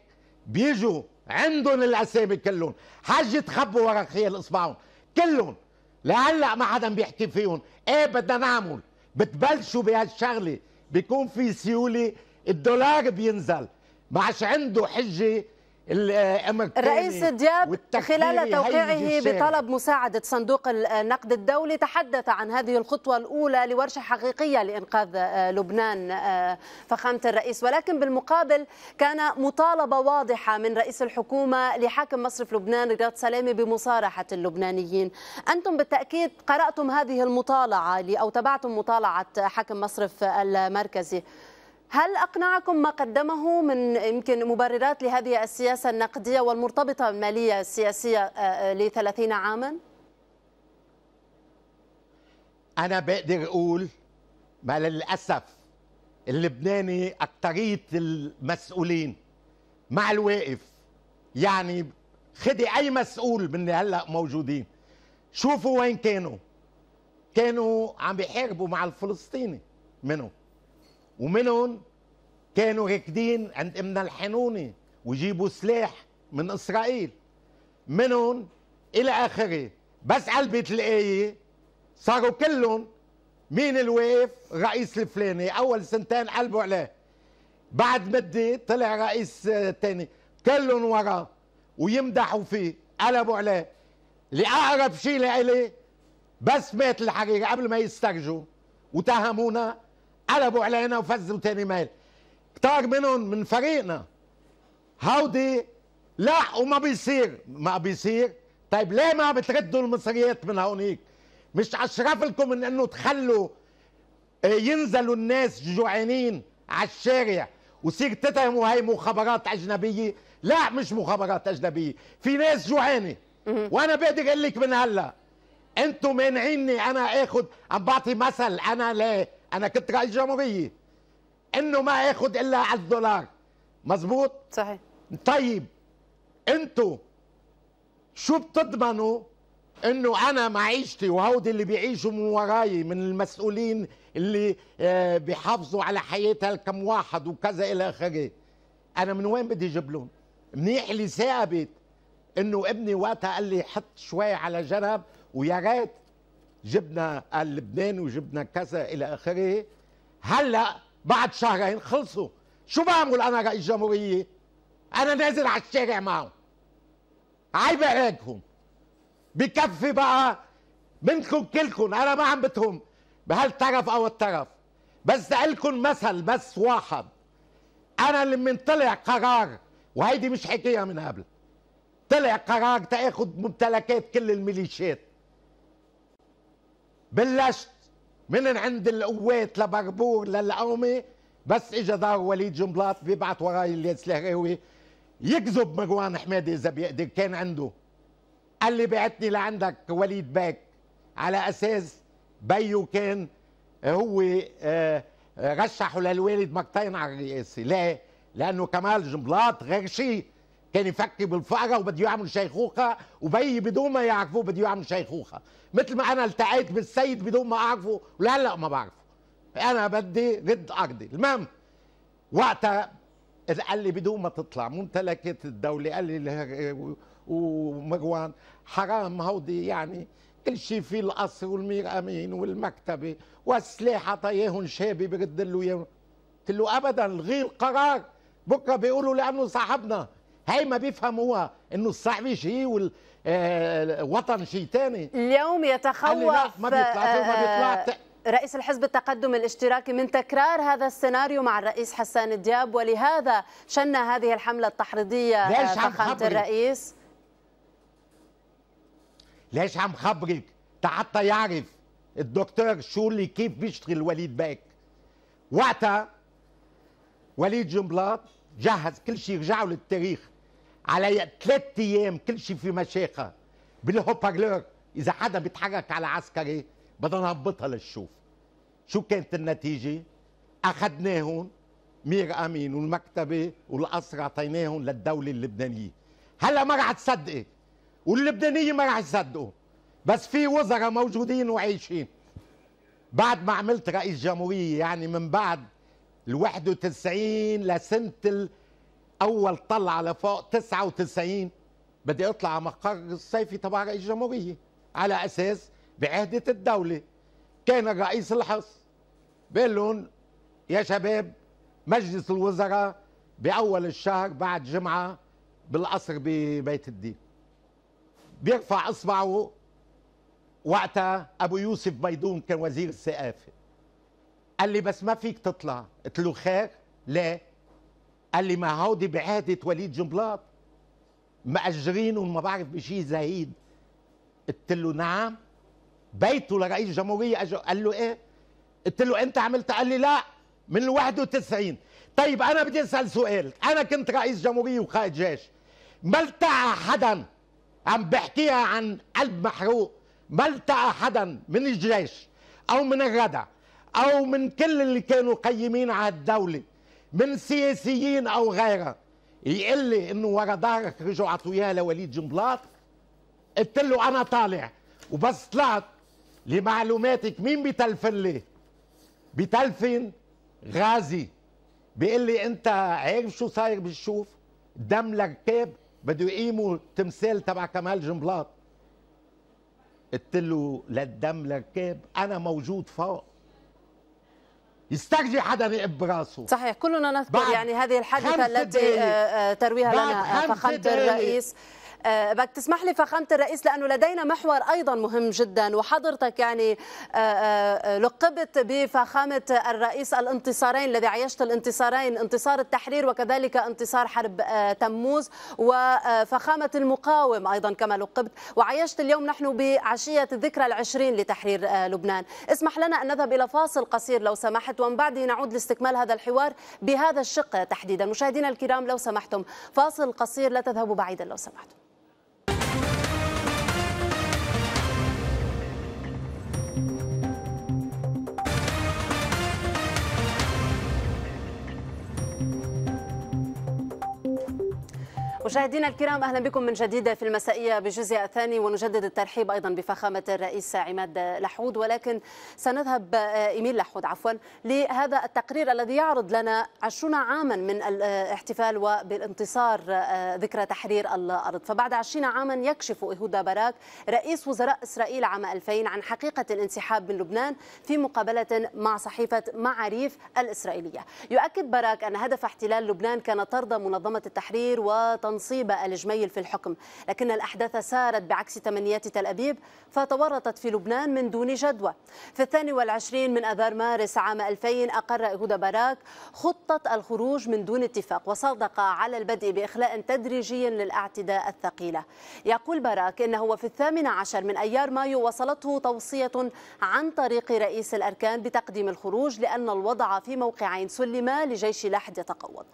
بيجوا عندهم الاسامي كلهم حجة تخبوا ورا خيال اصبعهم كلهم لهلا ما حدا بيحكي فيهم ايه بدنا نعمل بتبلشوا بهالشغله بيكون في سيوله الدولار بينزل معش عنده حجه الرئيس دياب خلال توقيعه بطلب مساعدة صندوق النقد الدولي تحدث عن هذه الخطوة الأولى لورشة حقيقية لإنقاذ آه، لبنان آه، فخامة الرئيس ولكن بالمقابل كان مطالبة واضحة من رئيس الحكومة لحاكم مصرف لبنان رياض سلامي بمصارحة اللبنانيين أنتم بالتأكيد قرأتم هذه المطالعة أو تبعتم مطالعة حاكم مصرف المركزي هل أقنعكم ما قدمه من يمكن مبررات لهذه السياسة النقدية والمرتبطة بالمالية السياسية آه، آه، ل 30 عاما؟ أنا بقدر أقول ما للأسف اللبناني اكثريه المسؤولين مع الواقف يعني خدي أي مسؤول من هلأ موجودين شوفوا وين كانوا كانوا عم بيحاربوا مع الفلسطيني منهم ومنهم كانوا راكدين عند امنا الحنوني ويجيبوا سلاح من اسرائيل منهم الى اخره بس قلبت الايه صاروا كلهم مين الواقف الرئيس الفلاني اول سنتين قلبوا عليه بعد مدة طلع رئيس تاني كلهم وراه ويمدحوا فيه قلبوا عليه لأقرب شيء لإلي بس مات الحقيقة قبل ما يسترجوا وتهمونا قلبوا علينا وفزوا تاني ميل كتار منهم من فريقنا هودي لا وما بيصير ما بيصير طيب ليه ما بتردوا المصريات من هونيك مش اشرف لكم من انه تخلوا آه، ينزلوا الناس جوعانين على الشارع وصير تتهموا هي مخابرات اجنبيه لا مش مخابرات اجنبيه في ناس جوعانه وانا بقدر اقول لك من هلا انتم مانعيني انا اخذ عم بعطي مثل انا ليه انا كنت رئيس جمهوريه انه ما ياخذ الا على الدولار مزبوط صحيح طيب انتو شو بتضمنوا انه انا معيشتي وهودي اللي بيعيشوا من وراي من المسؤولين اللي آه، بيحافظوا على حياه كم واحد وكذا الى اخره انا من وين بدي اجيب لهم منيح اللي ثابت انه ابني وقتها قال لي حط شوي على جنب ويا ريت جبنا لبنان وجبنا كذا الى اخره هلا بعد شهرين خلصوا شو بعمل انا رئيس جمهوريه انا نازل على الشارع معهم عيب عراقهم بكفي بقى منكم كلكم انا ما عم بتهم بهالطرف او الطرف بس لكم مثل بس واحد انا لما طلع قرار وهيدي مش حكايه من قبل طلع قرار تاخذ ممتلكات كل الميليشيات بلشت من عند القوات لبربور للقومي بس اجى دار وليد جنبلاط بيبعت وراي الياس الهراوي يكذب مروان حمادي اذا بيقدر كان عنده قال لي بعتني لعندك وليد باك على اساس بيو كان هو آه، رشحه للوالد مكتين على الرئاسه لا لانه كمال جنبلاط غير شيء كان يفكي بالفقره وبده يعمل شيخوخه وبي بدون ما يعرفوه بده يعمل شيخوخه مثل ما انا التقيت بالسيد بدون ما اعرفه ولهلا ما بعرفه انا بدي رد ارضي المهم وقتها قال لي بدون ما تطلع ممتلكات الدوله قال لي ومروان حرام هودي يعني كل شيء في القصر والمير امين والمكتبه والسلاح عطاياهم شابي برد له اياهم قلت له ابدا الغير قرار بكره بيقولوا لانه صاحبنا هاي ما بيفهموها انه الصعبي شيء والوطن آه، شيء ثاني اليوم يتخوف ما بيطلع ما آه، بيطلع رئيس الحزب التقدم الاشتراكي من تكرار هذا السيناريو مع الرئيس حسان الدياب ولهذا شن هذه الحملة التحريضية آه، فخامة الرئيس ليش عم خبرك حتى يعرف الدكتور شو اللي كيف بيشتغل وليد باك وقتها وليد جنبلاط جهز كل شيء رجعوا للتاريخ على ثلاث ايام كل شيء في مشيخه بالهوبرلور اذا حدا بيتحرك على عسكري بدنا نهبطها للشوف شو كانت النتيجه؟ اخذناهم مير امين والمكتبه والقصر اعطيناهم للدوله اللبنانيه هلا ما رح تصدقي واللبنانيه ما رح يصدقوا بس في وزراء موجودين وعايشين بعد ما عملت رئيس جمهوريه يعني من بعد ال 91 لسنه ال اول طلعه لفوق 99 بدي اطلع على مقر الصيفي تبع رئيس الجمهوريه على اساس بعهده الدوله كان رئيس الحص بقول لهم يا شباب مجلس الوزراء باول الشهر بعد جمعه بالقصر ببيت الدين بيرفع اصبعه وقتها ابو يوسف بيدون كان وزير الثقافه قال لي بس ما فيك تطلع قلت له خير ليه قال لي ما هو دي وليد جنبلاط مأجرين وما بعرف بشي زهيد قلت له نعم بيته لرئيس جمهورية قال له ايه قلت له انت عملت قال لي لا من ال 91 طيب انا بدي اسال سؤال انا كنت رئيس جمهورية وقائد جيش ما التقى حدا عم بحكيها عن قلب محروق ما التقى حدا من الجيش او من الردع او من كل اللي كانوا قيمين على الدوله من سياسيين او غيره يقول لي انه ورا دارك رجعوا اياها لوليد جنبلاط قلت له انا طالع وبس طلعت لمعلوماتك مين بتلفن لي؟ بتلفن غازي بيقول لي انت عارف شو صاير بالشوف؟ دم لركاب بده يقيموا تمثال تبع كمال جنبلاط قلت له للدم لركاب انا موجود فوق يسترجي حدا براسه صحيح كلنا نذكر يعني هذه الحادثه التي آه، آه، ترويها لنا آه، فخامه الرئيس آه، بدك تسمح لي فخامه الرئيس لانه لدينا محور ايضا مهم جدا وحضرتك يعني آه، آه، لقبت بفخامه الرئيس الانتصارين الذي عيشت الانتصارين انتصار التحرير وكذلك انتصار حرب تموز وفخامه المقاوم ايضا كما لقبت وعيشت اليوم نحن بعشيه الذكرى العشرين لتحرير لبنان اسمح لنا ان نذهب الى فاصل قصير لو سمحت ومن بعده نعود لاستكمال هذا الحوار بهذا الشق تحديدا مشاهدينا الكرام لو سمحتم فاصل قصير لا تذهبوا بعيدا لو سمحتم مشاهدينا الكرام اهلا بكم من جديد في المسائيه بالجزء الثاني ونجدد الترحيب ايضا بفخامه الرئيس عماد لحود ولكن سنذهب آه، ايميل لحود عفوا لهذا التقرير الذي يعرض لنا 20 عاما من الاحتفال وبالانتصار آه، ذكرى تحرير الارض فبعد 20 عاما يكشف ايهودا باراك رئيس وزراء اسرائيل عام 2000 عن حقيقه الانسحاب من لبنان في مقابله مع صحيفه معاريف الاسرائيليه يؤكد باراك ان هدف احتلال لبنان كان طرد منظمه التحرير وتنظيم تنصيب الجميل في الحكم لكن الأحداث سارت بعكس تمنيات تل أبيب فتورطت في لبنان من دون جدوى في الثاني والعشرين من أذار مارس عام 2000 أقر إهود باراك خطة الخروج من دون اتفاق وصادق على البدء بإخلاء تدريجي للأعتداء الثقيلة يقول باراك إنه في الثامن عشر من أيار مايو وصلته توصية عن طريق رئيس الأركان بتقديم الخروج لأن الوضع في موقعين سلما لجيش لحد يتقوض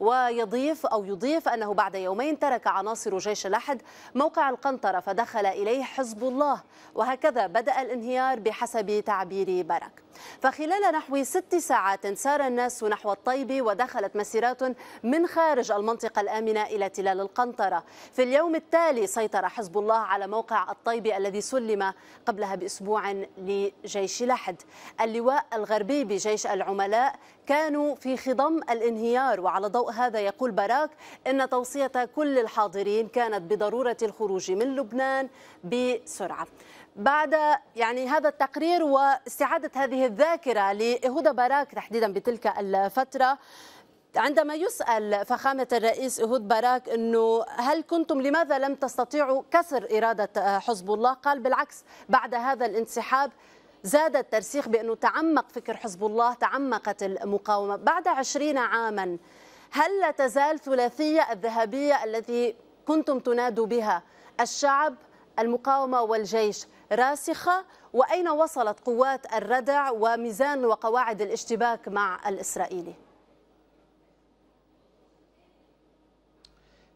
ويضيف أو يضيف أنه بعد يومين ترك عناصر جيش الأحد موقع القنطرة فدخل إليه حزب الله وهكذا بدأ الانهيار بحسب تعبير برك فخلال نحو ست ساعات سار الناس نحو الطيب ودخلت مسيرات من خارج المنطقة الآمنة إلى تلال القنطرة في اليوم التالي سيطر حزب الله على موقع الطيب الذي سلم قبلها بأسبوع لجيش لحد اللواء الغربي بجيش العملاء كانوا في خضم الانهيار وعلى ضوء هذا يقول باراك ان توصيه كل الحاضرين كانت بضروره الخروج من لبنان بسرعه. بعد يعني هذا التقرير واستعاده هذه الذاكره لهدى باراك تحديدا بتلك الفتره عندما يسأل فخامة الرئيس أهود باراك أنه هل كنتم لماذا لم تستطيعوا كسر إرادة حزب الله قال بالعكس بعد هذا الانسحاب زاد الترسيخ بأنه تعمق فكر حزب الله تعمقت المقاومة بعد عشرين عاما هل لا تزال ثلاثية الذهبية التي كنتم تنادوا بها الشعب المقاومة والجيش راسخة وأين وصلت قوات الردع وميزان وقواعد الاشتباك مع الإسرائيلي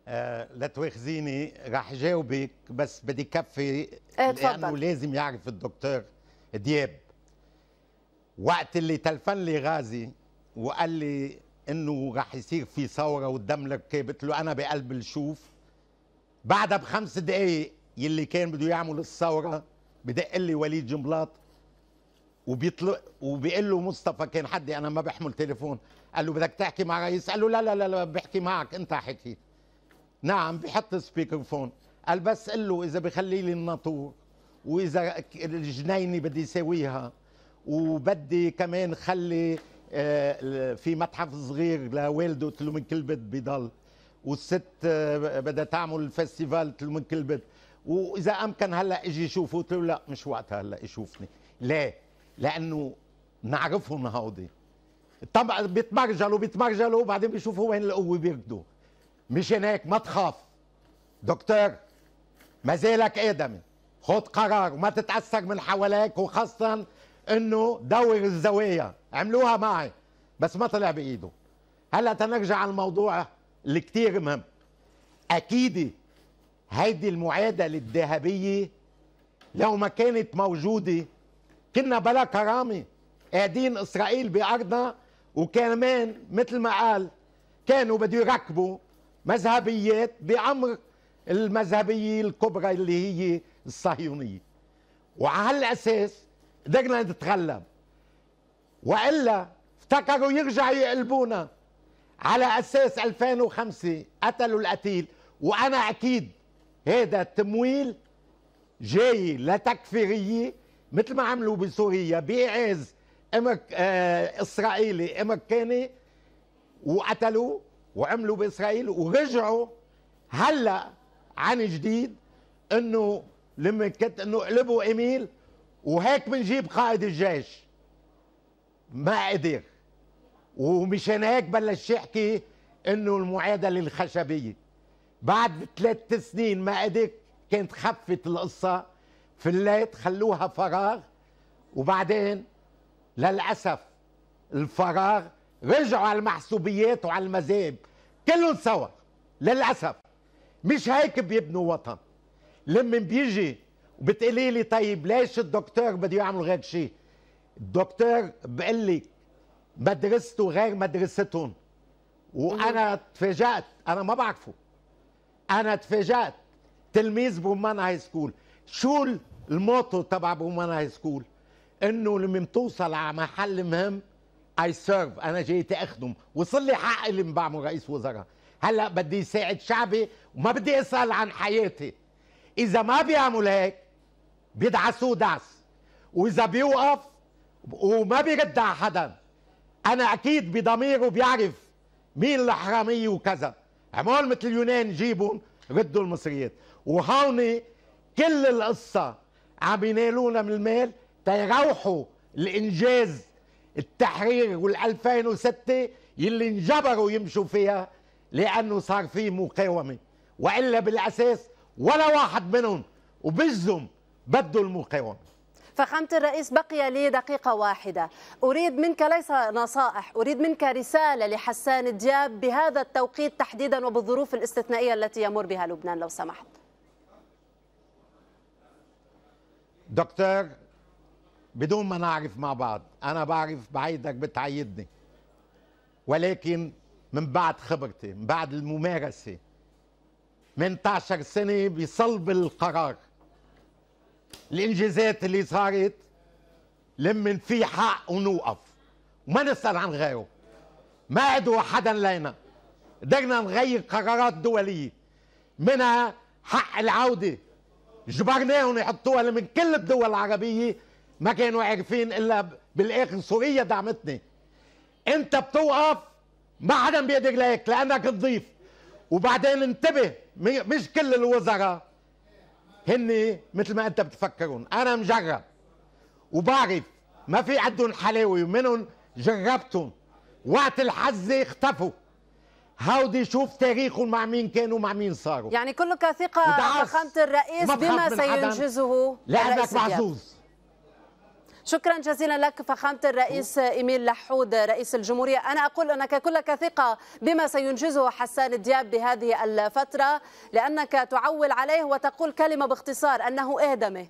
آه لا تواخذيني راح جاوبك بس بدي كفي آه، لانه لازم يعرف الدكتور دياب وقت اللي تلفن لي غازي وقال لي انه راح يصير في ثوره والدم ركب قلت له انا بقلب الشوف بعدها بخمس دقائق يلي كان بده يعمل الثوره بدق لي وليد جنبلاط وبيطلق وبيقول له مصطفى كان حدي انا ما بحمل تليفون قال له بدك تحكي مع رئيس قال له لا لا لا, لا بحكي معك انت حكي نعم بحط سبيكر فون قال بس قل له اذا بخلي لي الناطور واذا الجنينه بدي يساويها وبدي كمان خلي آه، في متحف صغير لوالده تلو من كلبت بضل والست آه، بدها تعمل فيستيفال تلو من كلبت واذا امكن هلا اجي شوفه قلت له لا مش وقتها هلا يشوفني ليه؟ لانه نعرفهم هودي طبعا بيتمرجلوا بيتمرجلوا وبعدين بيشوفوا وين القوه بيركضوا مش هناك ما تخاف دكتور ما زالك ادمي خد قرار وما تتاثر من حواليك وخاصه انه دور الزوايا عملوها معي بس ما طلع بايده هلا تنرجع على الموضوع اللي كثير مهم اكيد هيدي المعادله الذهبيه لو ما كانت موجوده كنا بلا كرامه قاعدين اسرائيل بارضنا وكمان مثل ما قال كانوا بده يركبوا مذهبيات بامر المذهبيه الكبرى اللي هي الصهيونيه وعلى هالاساس قدرنا نتغلب والا افتكروا يرجعوا يقلبونا على اساس 2005 قتلوا القتيل وانا اكيد هذا التمويل جاي لتكفيريه مثل ما عملوا بسوريا بايعاز امك آه، اسرائيلي امريكاني وقتلوا وعملوا باسرائيل ورجعوا هلا عن جديد انه لما كنت انه قلبوا ايميل وهيك بنجيب قائد الجيش ما قدر ومشان هيك بلش يحكي انه المعادله الخشبيه بعد ثلاث سنين ما قدر كانت خفت القصه الليل خلوها فراغ وبعدين للاسف الفراغ رجعوا على المحسوبيات وعلى المذاهب كلهم سوا للاسف مش هيك بيبنوا وطن لما بيجي وبتقولي لي طيب ليش الدكتور بده يعمل غير شيء الدكتور بقول لي مدرسته غير مدرستهم وانا تفاجات انا ما بعرفه انا تفاجات تلميذ برومان هاي سكول شو الموتو تبع برومان هاي سكول انه لما بتوصل على محل مهم اي سيرف انا جاي اخدم وصل لي حقي اللي بعمل رئيس وزراء هلا بدي يساعد شعبي وما بدي اسال عن حياتي اذا ما بيعمل هيك بيدعسوه دعس واذا بيوقف وما بيرد على حدا انا اكيد بضميره بيعرف مين الحراميه وكذا عمول مثل اليونان جيبهم ردوا المصريات وهون كل القصه عم ينالونا من المال تيروحوا الانجاز التحرير وال2006 يلي انجبروا يمشوا فيها لانه صار في مقاومه والا بالاساس ولا واحد منهم وبزهم بده المقاومه فخامة الرئيس بقي لي دقيقة واحدة أريد منك ليس نصائح أريد منك رسالة لحسان دياب بهذا التوقيت تحديدا وبالظروف الاستثنائية التي يمر بها لبنان لو سمحت دكتور بدون ما نعرف مع بعض أنا بعرف بعيدك بتعيدني ولكن من بعد خبرتي من بعد الممارسة 18 سنه بصلب القرار الانجازات اللي صارت لمن في حق ونوقف وما نسال عن غيره ما عدوا حدا لينا قدرنا نغير قرارات دوليه منها حق العوده جبرناهم يحطوها من كل الدول العربيه ما كانوا عارفين الا بالاخر سوريا دعمتني انت بتوقف ما حدا بيقدر لك لانك تضيف وبعدين انتبه مش كل الوزراء هن مثل ما انت بتفكرون انا مجرب وبعرف ما في عندهم حلاوه ومنهم جربتهم وقت الحزه اختفوا هودي شوف تاريخهم مع مين كانوا مع مين صاروا يعني كلك ثقه فخامه الرئيس بما سينجزه لانك محظوظ شكرا جزيلا لك فخامة الرئيس إيميل لحود رئيس الجمهورية أنا أقول أنك كلك ثقة بما سينجزه حسان دياب بهذه الفترة لأنك تعول عليه وتقول كلمة باختصار أنه اهدمه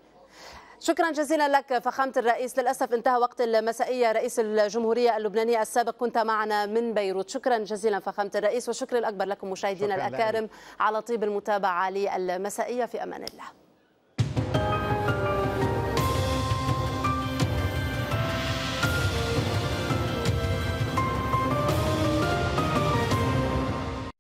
شكرا جزيلا لك فخامة الرئيس للأسف انتهى وقت المسائية رئيس الجمهورية اللبنانية السابق كنت معنا من بيروت شكرا جزيلا فخامة الرئيس والشكر الأكبر لكم مشاهدينا الأكارم لأني. على طيب المتابعة للمسائية في أمان الله